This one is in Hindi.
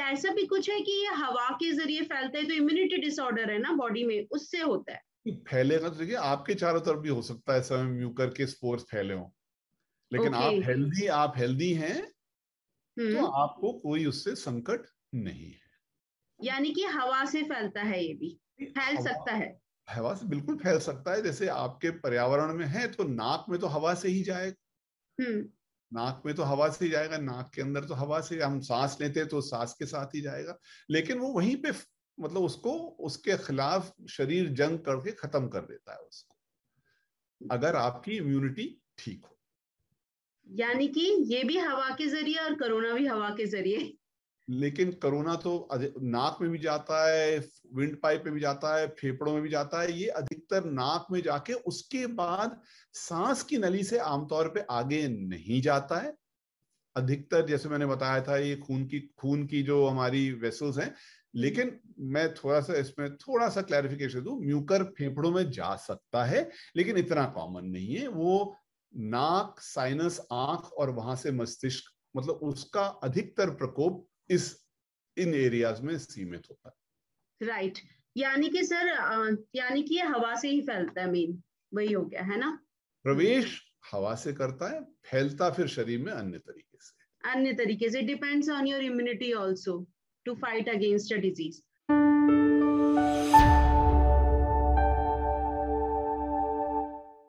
ऐसा भी कुछ है कि ये हवा के जरिए फैलता है तो इम्यूनिटी डिसऑर्डर है ना बॉडी में उससे होता है फैलेगा तो देखिए आपके चारों तरफ भी हो सकता है समय म्यूकर के स्पोर्स फैले हो लेकिन okay. आप हेल्दी आप हेल्दी हैं तो हम्म। आपको कोई उससे संकट नहीं है यानी कि हवा से फैलता है ये भी फैल सकता है हवा से बिल्कुल फैल सकता है जैसे आपके पर्यावरण में है तो नाक में तो हवा से ही जाएगा हम्म। नाक में तो हवा से ही जाएगा नाक के अंदर तो हवा से हम सांस लेते हैं तो सांस के साथ ही जाएगा लेकिन वो वहीं पे मतलब उसको उसके खिलाफ शरीर जंग करके खत्म कर देता है उसको अगर आपकी इम्यूनिटी ठीक हो यानी कि ये भी हवा के जरिए और कोरोना भी हवा के जरिए लेकिन कोरोना तो नाक में भी जाता है विंड पाइप में भी जाता है फेफड़ों में भी जाता है ये अधिकतर नाक में जाके उसके बाद सांस की नली से आमतौर पे आगे नहीं जाता है अधिकतर जैसे मैंने बताया था ये खून की खून की जो हमारी वेसल्स हैं लेकिन मैं थोड़ा सा इसमें थोड़ा सा क्लैरिफिकेशन दू म्यूकर फेफड़ों में जा सकता है लेकिन इतना कॉमन नहीं है वो नाक साइनस आंख और वहां से मस्तिष्क मतलब उसका अधिकतर प्रकोप इस इन एरियाज में सीमित होता है राइट right. यानी कि सर यानी कि ये हवा से ही फैलता है मेन वही हो गया है ना प्रवेश हवा से करता है फैलता फिर शरीर में अन्य तरीके से अन्य तरीके से depends on your immunity also to fight against a disease